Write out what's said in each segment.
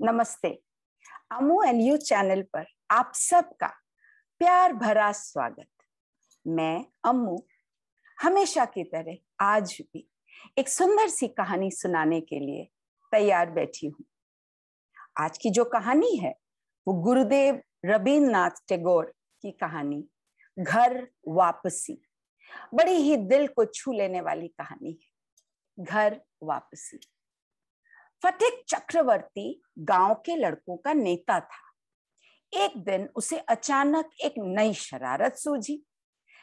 नमस्ते Amo N you channel पर आप सबका प्यार भरा स्वागत मैं अम्मू हमेशा की तरह आज भी एक सुंदर सी कहानी सुनाने के लिए तैयार बैठी हूँ आज की जो कहानी है वो गुरुदेव रविन्द्रनाथ टैगोर की कहानी घर वापसी बड़ी ही दिल को छू लेने वाली कहानी है घर वापसी फटिक चक्रवर्ती गांव के लड़कों का नेता था एक दिन उसे अचानक एक नई शरारत सूझी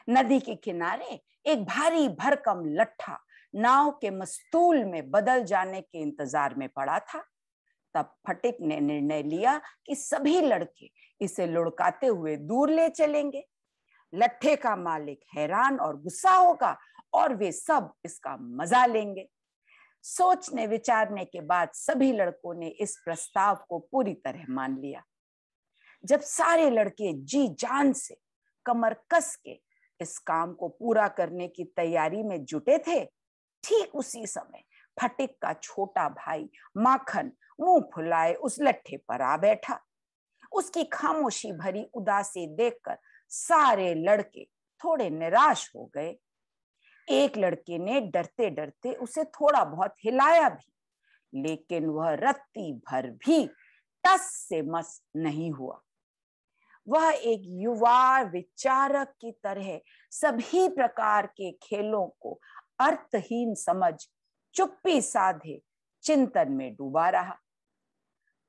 नदी के किनारे एक भारी भरकम लट्ठा नाव के मस्तूल में बदल जाने के इंतजार में पड़ा था तब फटिक ने निर्णय लिया कि सभी लड़के इसे लुढ़काते हुए दूर ले चलेंगे लट्ठे का मालिक हैरान और गुस्सा होगा और वे सब इसका मजा लेंगे सोचने विचारने के बाद सभी लड़कों ने इस प्रस्ताव को पूरी तरह मान लिया जब सारे लड़के जी जान से कमर कस के इस काम को पूरा करने की तैयारी में जुटे थे ठीक उसी समय फटिक का छोटा भाई माखन मुंह फुलाए उस लट्ठे पर आ बैठा उसकी खामोशी भरी उदासी देखकर सारे लड़के थोड़े निराश हो गए एक लड़के ने डरते डरते उसे थोड़ा बहुत हिलाया भी लेकिन वह रत्ती भर भी टस से मस नहीं हुआ वह एक युवा विचारक की तरह सभी प्रकार के खेलों को अर्थहीन समझ चुप्पी साधे चिंतन में डूबा रहा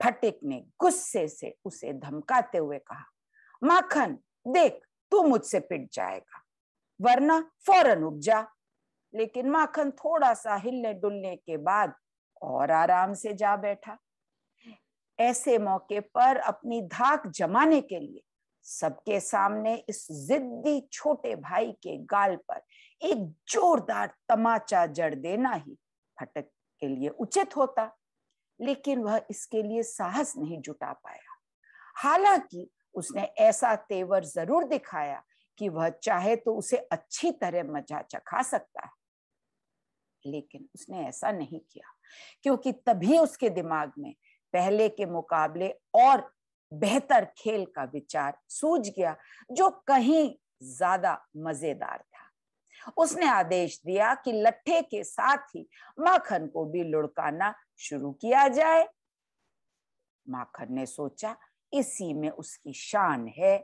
फटिक ने गुस्से से उसे धमकाते हुए कहा माखन देख तू मुझसे पिट जाएगा वरना फौरन जा लेकिन माखन थोड़ा सा हिलने डुलने के बाद और आराम से जा बैठा ऐसे मौके पर अपनी धाक जमाने के लिए सबके सामने इस जिद्दी छोटे भाई के गाल पर एक जोरदार तमाचा जड़ देना ही फटक के लिए उचित होता लेकिन वह इसके लिए साहस नहीं जुटा पाया हालांकि उसने ऐसा तेवर जरूर दिखाया कि वह चाहे तो उसे अच्छी तरह मजा चखा सकता है लेकिन उसने ऐसा नहीं किया क्योंकि तभी उसके दिमाग में पहले के मुकाबले और बेहतर खेल का विचार सूझ गया जो कहीं ज्यादा मजेदार था उसने आदेश दिया कि लट्ठे के साथ ही माखन को भी लुढ़काना शुरू किया जाए माखन ने सोचा इसी में उसकी शान है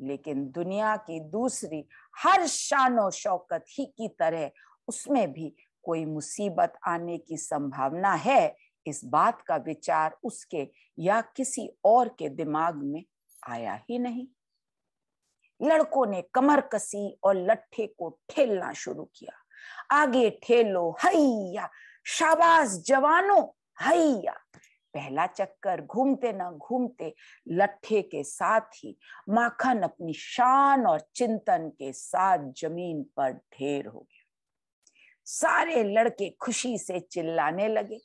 लेकिन दुनिया की दूसरी हर शानो शौकत ही की तरह उसमें भी कोई मुसीबत आने की संभावना है इस बात का विचार उसके या किसी और के दिमाग में आया ही नहीं लड़कों ने कमर कसी और लट्ठे को ठेलना शुरू किया आगे ठेलो हैया शाबाश जवानों हैया पहला चक्कर घूमते न घूमते लट्ठे के साथ ही माखन अपनी शान और चिंतन के साथ जमीन पर ढेर हो गया सारे लड़के खुशी से चिल्लाने लगे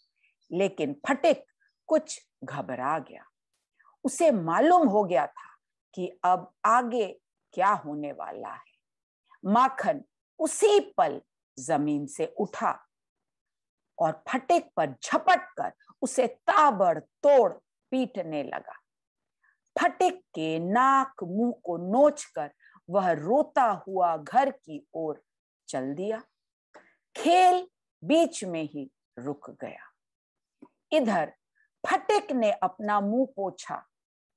लेकिन फटिक कुछ घबरा गया उसे मालूम हो गया था कि अब आगे क्या होने वाला है माखन उसी पल जमीन से उठा और फटिक पर झपट कर उसे ताबड़ तोड़ पीटने लगा फटिक के नाक मुंह को नोचकर वह रोता हुआ घर की ओर चल दिया खेल बीच में ही रुक गया इधर फटिक ने अपना मुंह पोछा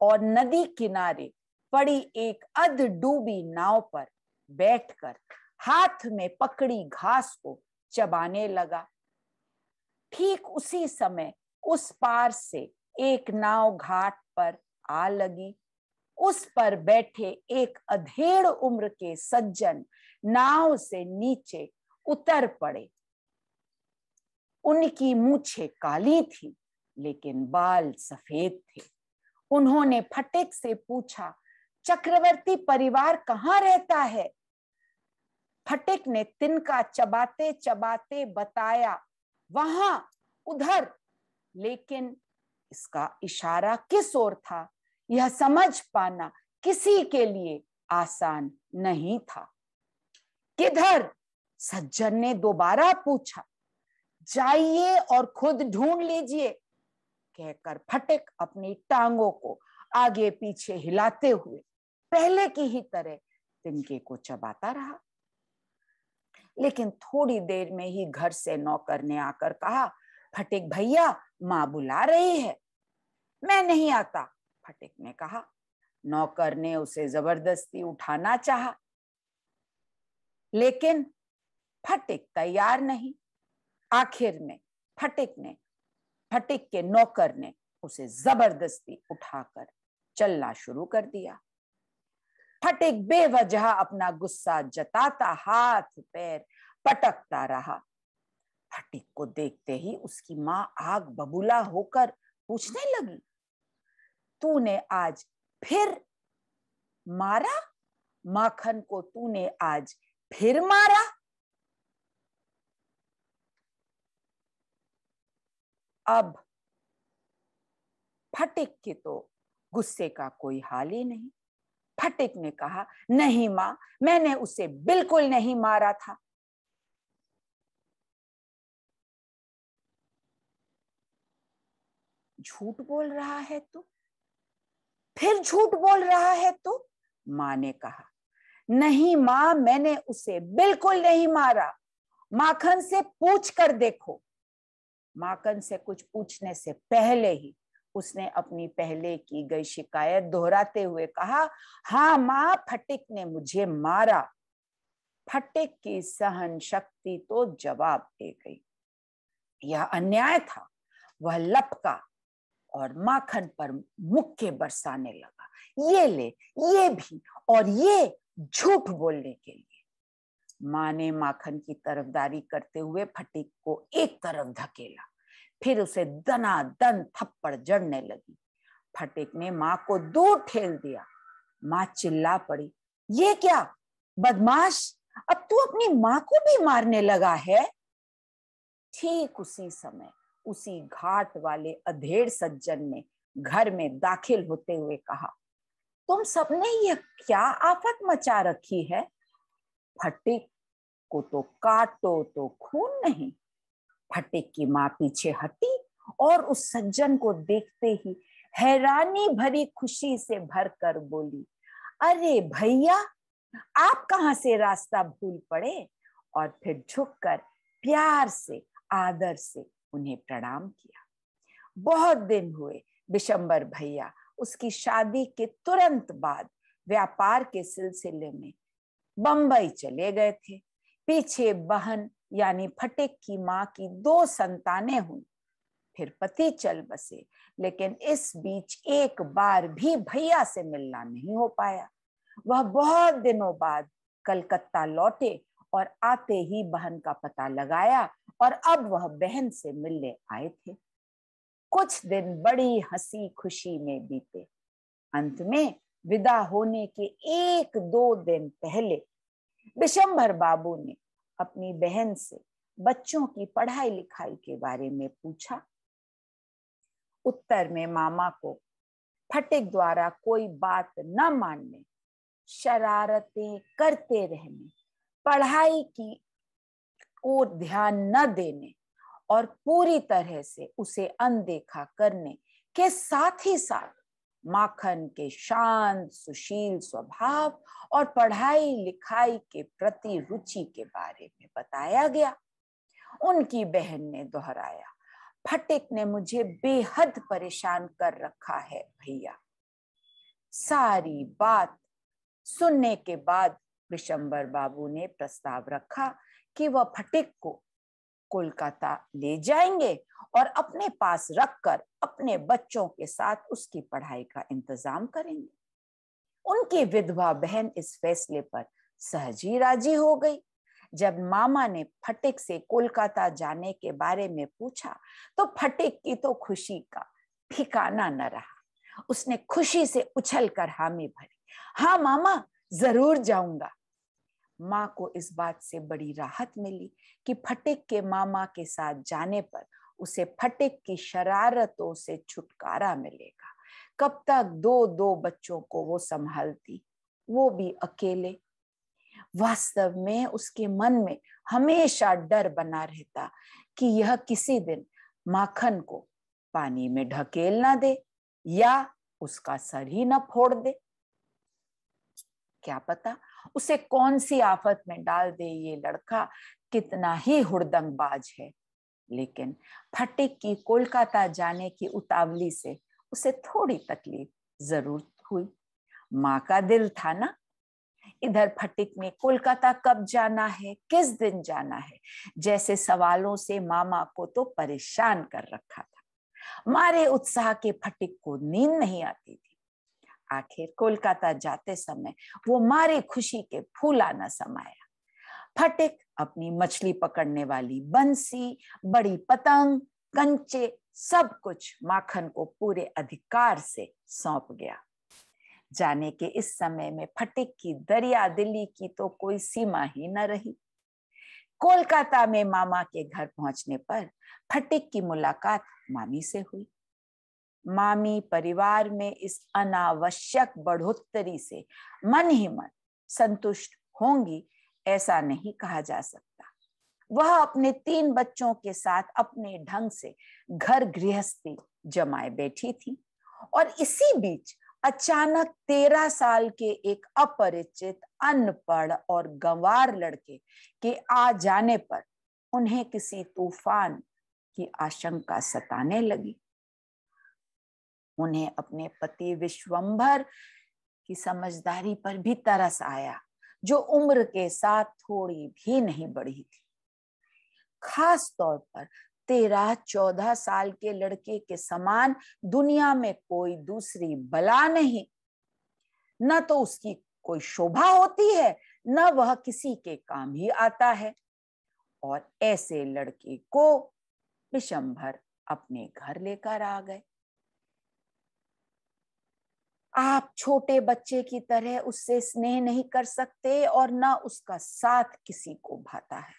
और नदी किनारे पड़ी एक अध डूबी नाव पर बैठकर हाथ में पकड़ी घास को चबाने लगा ठीक उसी समय उस पार से एक नाव घाट पर आ लगी उस पर बैठे एक अधेड़ उम्र के सज्जन नाव से नीचे उतर पड़े उनकी मूछे काली थी लेकिन बाल सफेद थे उन्होंने फटेक से पूछा चक्रवर्ती परिवार कहाँ रहता है फटिक ने तिनका चबाते चबाते बताया वहां उधर लेकिन इसका इशारा किस ओर था यह समझ पाना किसी के लिए आसान नहीं था किधर सज्जन ने दोबारा पूछा जाइए और खुद ढूंढ लीजिए कहकर फटिक अपनी टांगों को आगे पीछे हिलाते हुए पहले की ही तरह तिनके को चबाता रहा लेकिन थोड़ी देर में ही घर से नौकर ने आकर कहा फटिक भैया माँ बुला रही है मैं नहीं आता फटिक ने कहा नौकर ने उसे जबरदस्ती उठाना चाहा लेकिन फटिक तैयार नहीं आखिर में फटिक ने फटिक के नौकर ने उसे जबरदस्ती उठाकर चलना शुरू कर दिया फटिक बेवजह अपना गुस्सा जताता हाथ पैर पटकता रहा फटिक को देखते ही उसकी माँ आग बबूला होकर पूछने लगी तूने आज फिर मारा माखन को तूने आज फिर मारा अब फटिक के तो गुस्से का कोई हाल ही नहीं फटिक ने कहा नहीं मां मैंने उसे बिल्कुल नहीं मारा था झूठ बोल रहा है तो फिर झूठ बोल रहा है तो माँ ने कहा नहीं माँ मैंने उसे बिल्कुल नहीं मारा माखन से पूछ कर देखो माखन से कुछ पूछने से पहले ही उसने अपनी पहले की गई शिकायत दोहराते हुए कहा हाँ माँ फटिक ने मुझे मारा फटिक की सहन शक्ति तो जवाब दे गई यह अन्याय था वह लपका और माखन पर मुक्के बरसाने लगा ये ले ये भी और ये झूठ बोलने के लिए माँ ने माखन की तरफदारी करते हुए फटीक को एक तरफ धकेला फिर उसे दना दन थप्पड़ जड़ने लगी फटीक ने माँ को दूर ठेल दिया माँ चिल्ला पड़ी ये क्या बदमाश अब तू अपनी माँ को भी मारने लगा है ठीक उसी समय उसी घाट वाले अधेड़ सज्जन ने घर में दाखिल होते हुए कहा तुम सबने यह क्या आफत मचा रखी है फटिक को तो काटो तो खून नहीं फटिक की माँ पीछे हटी और उस सज्जन को देखते ही हैरानी भरी खुशी से भर कर बोली अरे भैया आप कहाँ से रास्ता भूल पड़े और फिर झुककर प्यार से आदर से उन्हें प्रणाम किया बहुत दिन हुए बिशंबर भैया उसकी शादी के तुरंत बाद व्यापार के सिलसिले में बंबई चले गए थे पीछे बहन यानी फटेक की माँ की दो संतानें हुई फिर पति चल बसे लेकिन इस बीच एक बार भी भैया से मिलना नहीं हो पाया वह बहुत दिनों बाद कलकत्ता लौटे और आते ही बहन का पता लगाया और अब वह बहन से मिलने आए थे कुछ दिन बड़ी हंसी खुशी में बीते अंत में विदा होने के एक दो दिन पहले विशंभर बाबू ने अपनी बहन से बच्चों की पढ़ाई लिखाई के बारे में पूछा उत्तर में मामा को फटिक द्वारा कोई बात न मानने शरारतें करते रहने पढ़ाई की और ध्यान न देने और पूरी तरह से उसे अनदेखा करने के साथ ही साथ माखन के शांत सुशील स्वभाव और पढ़ाई लिखाई के प्रति रुचि के बारे में बताया गया उनकी बहन ने दोहराया फटिक ने मुझे बेहद परेशान कर रखा है भैया सारी बात सुनने के बाद विशंबर बाबू ने प्रस्ताव रखा कि वह फटिक को कोलकाता ले जाएंगे और अपने पास रखकर अपने बच्चों के साथ उसकी पढ़ाई का इंतजाम करेंगे उनकी विधवा बहन इस फैसले पर सहज ही राजी हो गई जब मामा ने फटिक से कोलकाता जाने के बारे में पूछा तो फटिक की तो खुशी का ठिकाना न रहा उसने खुशी से उछल कर हामी भरी हाँ मामा जरूर जाऊंगा माँ को इस बात से बड़ी राहत मिली कि फटिक के मामा के साथ जाने पर उसे फटिक की शरारतों से छुटकारा मिलेगा कब तक दो दो बच्चों को वो संभालती वो भी अकेले वास्तव में उसके मन में हमेशा डर बना रहता कि यह किसी दिन माखन को पानी में ढकेल ना दे या उसका सर ही न फोड़ दे क्या पता उसे कौन सी आफत में डाल दे ये लड़का कितना ही हुड़दंगबाज है लेकिन फटिक की कोलकाता जाने की उतावली से उसे थोड़ी तकलीफ जरूर हुई माँ का दिल था ना इधर फटिक ने कोलकाता कब जाना है किस दिन जाना है जैसे सवालों से मामा को तो परेशान कर रखा था मारे उत्साह के फटिक को नींद नहीं आती थी आखिर कोलकाता जाते समय वो मारे खुशी के फूला न समाया फटिक अपनी मछली पकड़ने वाली बंसी बड़ी पतंग कंचे सब कुछ माखन को पूरे अधिकार से सौंप गया जाने के इस समय में फटिक की दरिया दिल्ली की तो कोई सीमा ही न रही कोलकाता में मामा के घर पहुंचने पर फटिक की मुलाकात मामी से हुई मामी परिवार में इस अनावश्यक बढ़ोतरी से मन ही मन संतुष्ट होंगी ऐसा नहीं कहा जा सकता वह अपने तीन बच्चों के साथ अपने ढंग से घर गृहस्थी जमाए बैठी थी और इसी बीच अचानक तेरह साल के एक अपरिचित अनपढ़ और गंवार लड़के के आ जाने पर उन्हें किसी तूफान की आशंका सताने लगी उन्हें अपने पति विश्वंभर की समझदारी पर भी तरस आया जो उम्र के साथ थोड़ी भी नहीं बढ़ी थी खास तौर पर तेरह चौदह साल के लड़के के समान दुनिया में कोई दूसरी बला नहीं न तो उसकी कोई शोभा होती है न वह किसी के काम ही आता है और ऐसे लड़के को विशंभर अपने घर लेकर आ गए आप छोटे बच्चे की तरह उससे स्नेह नहीं कर सकते और ना उसका साथ किसी को भाता है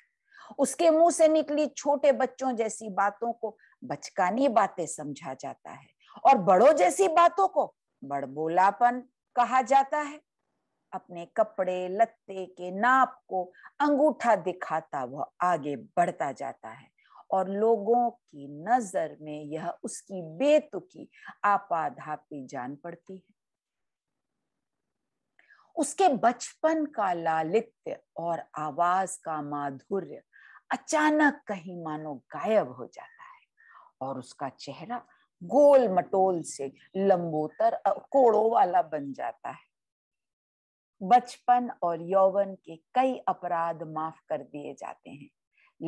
उसके मुंह से निकली छोटे बच्चों जैसी बातों को बचकानी बातें समझा जाता है और बड़ों जैसी बातों को बड़बोलापन कहा जाता है अपने कपड़े लत्ते के नाप को अंगूठा दिखाता वह आगे बढ़ता जाता है और लोगों की नजर में यह उसकी बेतुकी आपाधापी जान पड़ती है उसके बचपन का लालित्य और आवाज का माधुर्य अचानक कहीं मानो गायब हो जाता है और उसका चेहरा गोल मटोल से लंबोतर कोड़ों वाला बन जाता है बचपन और यौवन के कई अपराध माफ कर दिए जाते हैं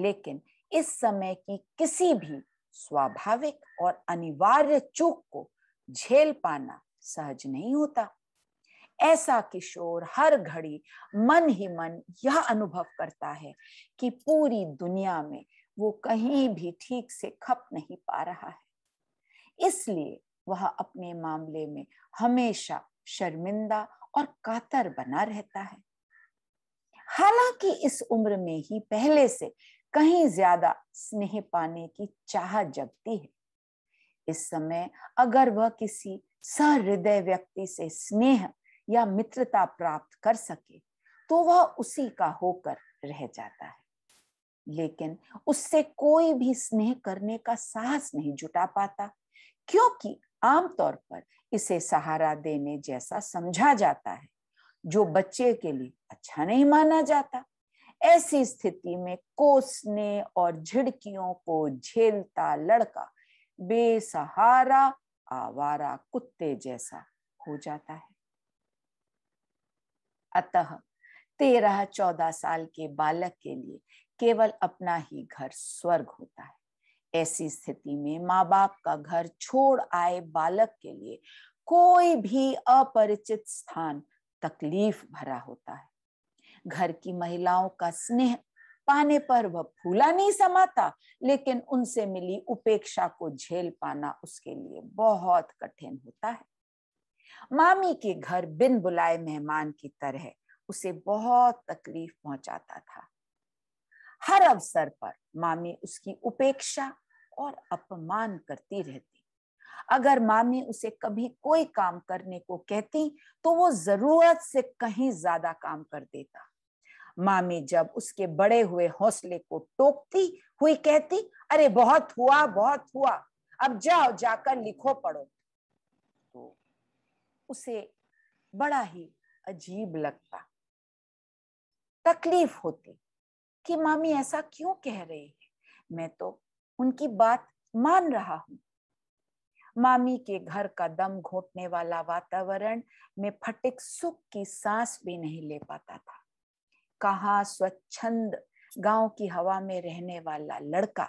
लेकिन इस समय की किसी भी स्वाभाविक और अनिवार्य चूक को झेल पाना सहज नहीं होता ऐसा किशोर हर घड़ी मन ही मन यह अनुभव करता है कि पूरी दुनिया में वो कहीं भी ठीक से खप नहीं पा रहा है इसलिए वह अपने मामले में हमेशा शर्मिंदा और कातर बना रहता है हालांकि इस उम्र में ही पहले से कहीं ज्यादा स्नेह पाने की चाह जगती है इस समय अगर वह किसी सहृदय व्यक्ति से स्नेह या मित्रता प्राप्त कर सके तो वह उसी का होकर रह जाता है लेकिन उससे कोई भी स्नेह करने का साहस नहीं जुटा पाता क्योंकि आमतौर पर इसे सहारा देने जैसा समझा जाता है जो बच्चे के लिए अच्छा नहीं माना जाता ऐसी स्थिति में कोसने और झिड़कियों को झेलता लड़का बेसहारा आवारा कुत्ते जैसा हो जाता है अतः तेरह चौदह साल के बालक के लिए केवल अपना ही घर स्वर्ग होता है ऐसी स्थिति में माँ बाप का घर छोड़ आए बालक के लिए कोई भी अपरिचित स्थान तकलीफ भरा होता है घर की महिलाओं का स्नेह पाने पर वह फूला नहीं समाता लेकिन उनसे मिली उपेक्षा को झेल पाना उसके लिए बहुत कठिन होता है मामी के घर बिन बुलाए मेहमान की तरह उसे बहुत तकलीफ पहुंचाता था हर अवसर पर मामी उसकी उपेक्षा और अपमान करती रहती अगर मामी उसे कभी कोई काम करने को कहती तो वो जरूरत से कहीं ज्यादा काम कर देता मामी जब उसके बड़े हुए हौसले को टोकती हुई कहती अरे बहुत हुआ बहुत हुआ अब जाओ जाकर लिखो पढ़ो उसे बड़ा ही अजीब लगता तकलीफ होती कि मामी ऐसा क्यों कह रही है मैं तो उनकी बात मान रहा हूं मामी के घर का दम घोटने वाला वातावरण में फटिक सुख की सांस भी नहीं ले पाता था कहा स्वच्छंद गांव की हवा में रहने वाला लड़का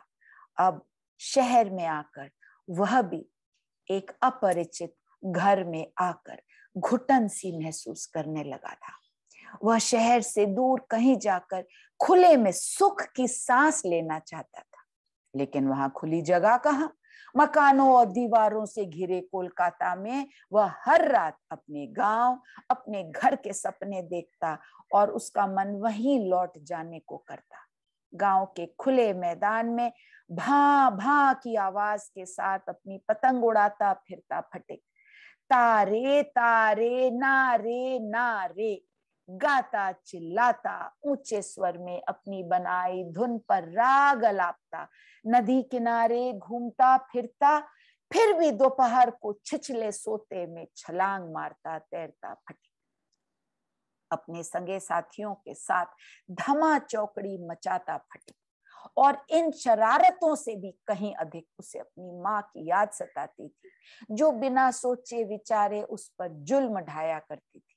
अब शहर में आकर वह भी एक अपरिचित घर में आकर घुटन सी महसूस करने लगा था वह शहर से दूर कहीं जाकर खुले में सुख की सांस लेना चाहता था लेकिन वहां खुली जगह कहा मकानों और दीवारों से घिरे कोलकाता में वह हर रात अपने गांव अपने घर के सपने देखता और उसका मन वहीं लौट जाने को करता गांव के खुले मैदान में भा भा की आवाज के साथ अपनी पतंग उड़ाता फिरता फटेक तारे तारे नारे नारे गाता चिल्लाता ऊंचे स्वर में अपनी बनाई धुन पर राग लापता नदी किनारे घूमता फिरता फिर भी दोपहर को छिछले सोते में छलांग मारता तैरता फटी अपने संगे साथियों के साथ धमा चौकड़ी मचाता फटी और इन शरारतों से भी कहीं अधिक उसे अपनी माँ की याद सताती थी जो बिना सोचे विचारे उस पर जुल्म ढाया करती थी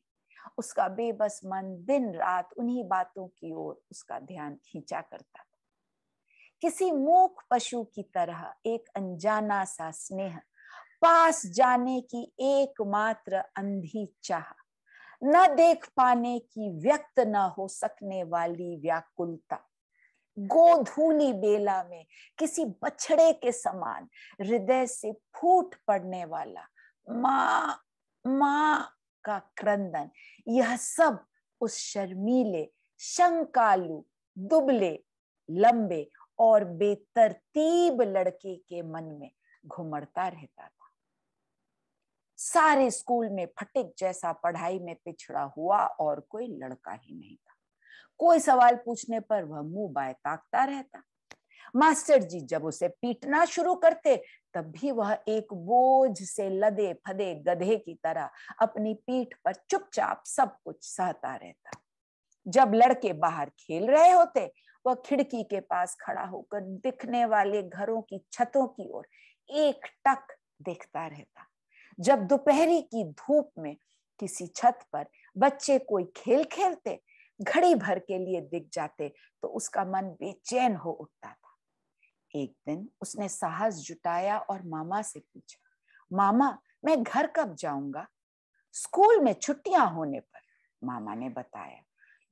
उसका बेबस मन दिन रात उन्हीं बातों की ओर उसका ध्यान खींचा करता था किसी मूक पशु की तरह एक अनजाना सा स्नेह पास जाने की एकमात्र अंधी चाह न देख पाने की व्यक्त न हो सकने वाली व्याकुलता गोधूली बेला में किसी बछड़े के समान हृदय से फूट पड़ने वाला माँ माँ का क्रंदन यह सब उस शर्मीले शंकालु दुबले लंबे और बेतरतीब लड़के के मन में घुमड़ता रहता था सारे स्कूल में फटिक जैसा पढ़ाई में पिछड़ा हुआ और कोई लड़का ही नहीं था कोई सवाल पूछने पर वह मुंह बाय ताकता रहता मास्टर जी जब उसे पीटना शुरू करते तब भी वह एक बोझ से लदे फदे गधे की तरह अपनी पीठ पर चुपचाप सब कुछ सहता रहता जब लड़के बाहर खेल रहे होते वह खिड़की के पास खड़ा होकर दिखने वाले घरों की छतों की ओर एक टक देखता रहता जब दोपहरी की धूप में किसी छत पर बच्चे कोई खेल खेलते घड़ी भर के लिए दिख जाते तो उसका मन बेचैन हो उठता था एक दिन उसने साहस जुटाया और मामा से पूछा मामा मैं घर कब जाऊंगा स्कूल में छुट्टियां होने पर मामा ने बताया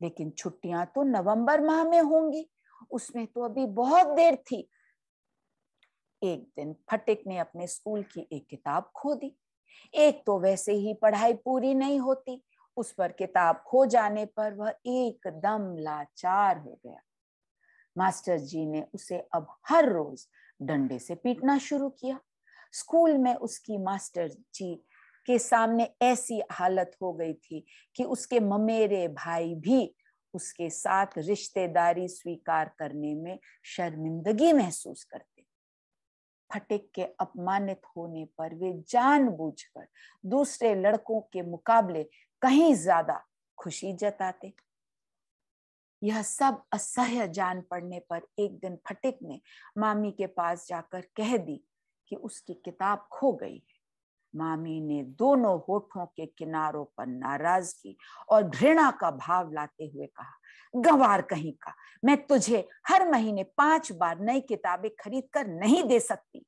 लेकिन छुट्टियां तो नवंबर माह में होंगी उसमें तो अभी बहुत देर थी एक दिन फटिक ने अपने स्कूल की एक किताब खो दी एक तो वैसे ही पढ़ाई पूरी नहीं होती उस पर किताब खो जाने पर वह एकदम लाचार हो गया मास्टर जी ने उसे अब हर रोज डंडे से पीटना शुरू किया स्कूल में उसकी मास्टर जी के सामने ऐसी हालत हो गई थी कि उसके ममेरे भाई भी उसके साथ रिश्तेदारी स्वीकार करने में शर्मिंदगी महसूस करते फटिक के अपमानित होने पर वे जानबूझकर दूसरे लड़कों के मुकाबले कहीं ज्यादा खुशी जताते यह सब असह्य जान पड़ने पर एक दिन फटिक ने मामी के पास जाकर कह दी कि उसकी किताब खो गई है मामी ने दोनों होठों के किनारों पर नाराज की और घृणा का भाव लाते हुए कहा गवार कहीं का मैं तुझे हर महीने पांच बार नई किताबें खरीद कर नहीं दे सकती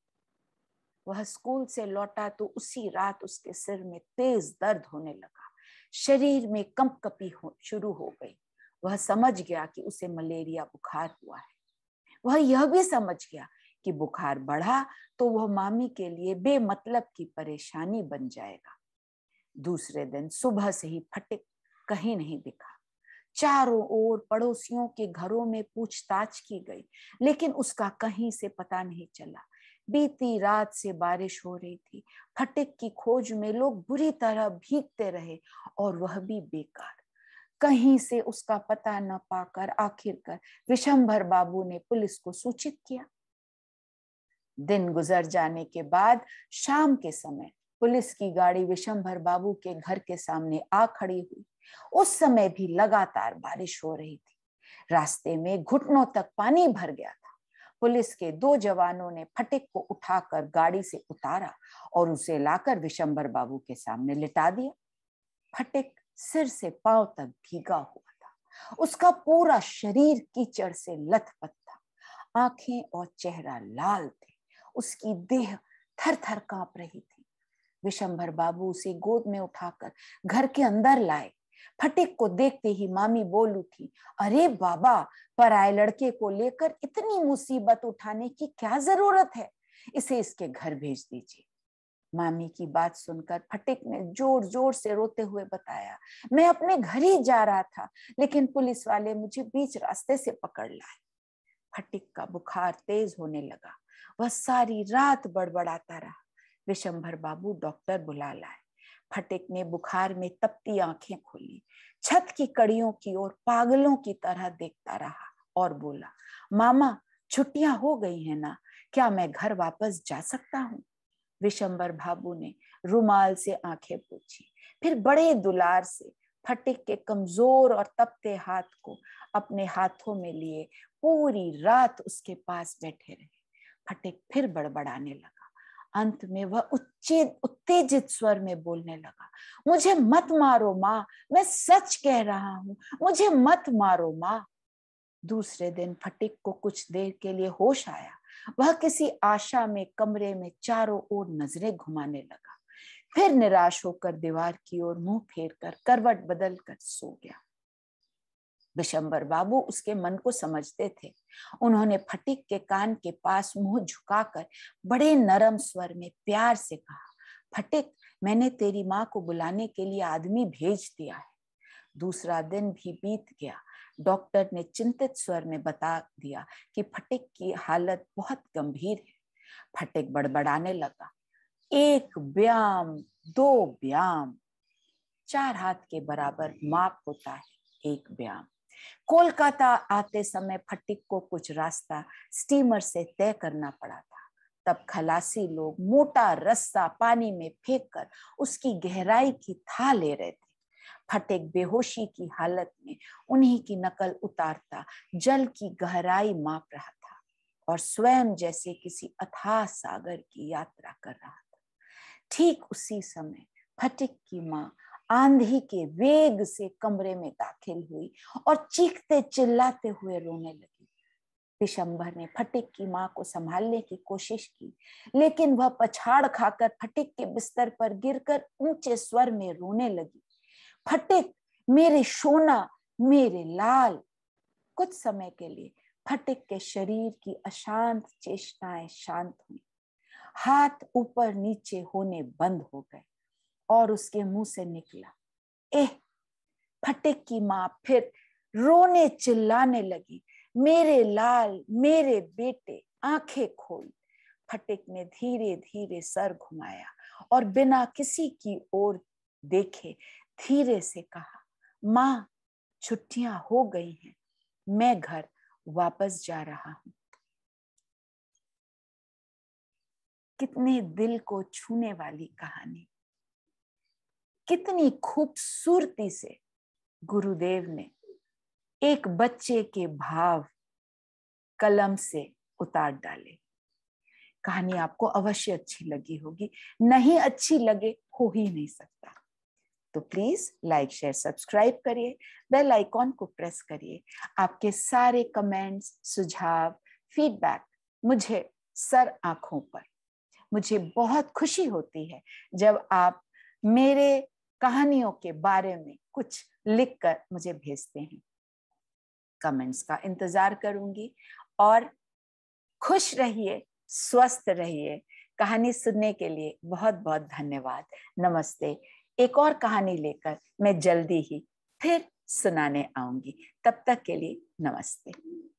वह स्कूल से लौटा तो उसी रात उसके सिर में तेज दर्द होने लगा शरीर में कंप कपी हो शुरू हो गई वह समझ गया कि उसे मलेरिया बुखार हुआ है वह यह भी समझ गया कि बुखार बढ़ा तो वह मामी के लिए बेमतलब की परेशानी बन जाएगा दूसरे दिन सुबह से ही फटिक कहीं नहीं दिखा चारों ओर पड़ोसियों के घरों में पूछताछ की गई लेकिन उसका कहीं से पता नहीं चला बीती रात से बारिश हो रही थी फटिक की खोज में लोग बुरी तरह भीगते रहे और वह भी बेकार कहीं से उसका पता न पाकर आखिरकार विशंभर बाबू ने पुलिस को सूचित किया दिन गुजर जाने के बाद शाम के समय पुलिस की गाड़ी विशंभर बाबू के घर के सामने आ खड़ी हुई उस समय भी लगातार बारिश हो रही थी रास्ते में घुटनों तक पानी भर गया था पुलिस के दो जवानों ने फटिक को उठाकर गाड़ी से उतारा और उसे लाकर विशंबर बाबू के सामने लिटा दिया फटिक सिर से पांव तक भीगा हुआ था उसका पूरा शरीर कीचड़ से लथपथ था आंखें और चेहरा लाल थे उसकी देह थर थर कांप रही थी विशंभर बाबू उसे गोद में उठाकर घर के अंदर लाए फटिक को देखते ही मामी बोल उठी अरे बाबा पराए लड़के को लेकर इतनी मुसीबत उठाने की क्या जरूरत है इसे इसके घर भेज दीजिए मामी की बात सुनकर फटिक ने जोर जोर से रोते हुए बताया मैं अपने घर ही जा रहा था लेकिन पुलिस वाले मुझे बीच रास्ते से पकड़ लाए फटिक का बुखार तेज होने लगा वह सारी रात बड़बड़ाता रहा विशंभर बाबू डॉक्टर बुला लाए फटिक ने बुखार में तपती आंखें खोली छत की कड़ियों की ओर पागलों की तरह देखता रहा और बोला मामा छुट्टियां हो गई है ना क्या मैं घर वापस जा सकता हूँ विशंबर बाबू ने रुमाल से आंखें पूछी फिर बड़े दुलार से फटिक के कमजोर और तपते हाथ को अपने हाथों में लिए पूरी रात उसके पास बैठे रहे फटिक फिर बड़बड़ाने लगा अंत में वह उच्चे उत्तेजित स्वर में बोलने लगा मुझे मत मारो माँ मैं सच कह रहा हूं मुझे मत मारो माँ दूसरे दिन फटिक को कुछ देर के लिए होश आया वह किसी आशा में कमरे में चारों ओर नजरें घुमाने लगा फिर निराश होकर दीवार की ओर मुंह फेर कर करवट बदल कर सो गया विशंबर बाबू उसके मन को समझते थे उन्होंने फटिक के कान के पास मुंह झुकाकर बड़े नरम स्वर में प्यार से कहा फटिक मैंने तेरी माँ को बुलाने के लिए आदमी भेज दिया है दूसरा दिन भी बीत गया डॉक्टर ने चिंतित स्वर में बता दिया कि फटिक की हालत बहुत गंभीर है फटिक बड़बड़ाने लगा एक व्याम दो व्याम चार हाथ के बराबर माप होता है एक व्याम कोलकाता आते समय फटिक को कुछ रास्ता स्टीमर से तय करना पड़ा था तब खलासी लोग मोटा रस्सा पानी में फेंक कर उसकी गहराई की था ले रहे थे फटेक बेहोशी की हालत में उन्हीं की नकल उतारता जल की गहराई माप रहा था और स्वयं जैसे किसी अथाह सागर की यात्रा कर रहा था ठीक उसी समय फटिक की माँ आंधी के वेग से कमरे में दाखिल हुई और चीखते चिल्लाते हुए रोने लगी पिशंबर ने फटिक की मां को संभालने की कोशिश की लेकिन वह पछाड़ खाकर फटिक के बिस्तर पर गिरकर ऊंचे स्वर में रोने लगी फटिक मेरे सोना मेरे लाल कुछ समय के लिए फटिक के शरीर की अशांत चेष्टाएं शांत हुई हाथ ऊपर नीचे होने बंद हो गए और उसके मुंह से निकला एह फटेक की माँ फिर रोने चिल्लाने लगी मेरे लाल मेरे बेटे आंखें खोल फटिक ने धीरे धीरे सर घुमाया और बिना किसी की ओर देखे धीरे से कहा माँ छुट्टियां हो गई हैं मैं घर वापस जा रहा हूं कितने दिल को छूने वाली कहानी कितनी खूबसूरती से गुरुदेव ने एक बच्चे के भाव कलम से उतार डाले कहानी आपको अवश्य अच्छी लगी होगी नहीं अच्छी लगे हो ही नहीं सकता तो प्लीज लाइक शेयर सब्सक्राइब करिए बेल आइकॉन को प्रेस करिए आपके सारे कमेंट्स सुझाव फीडबैक मुझे सर आंखों पर मुझे बहुत खुशी होती है जब आप मेरे कहानियों के बारे में कुछ लिखकर मुझे भेजते हैं कमेंट्स का इंतजार करूंगी और खुश रहिए स्वस्थ रहिए कहानी सुनने के लिए बहुत बहुत धन्यवाद नमस्ते एक और कहानी लेकर मैं जल्दी ही फिर सुनाने आऊंगी तब तक के लिए नमस्ते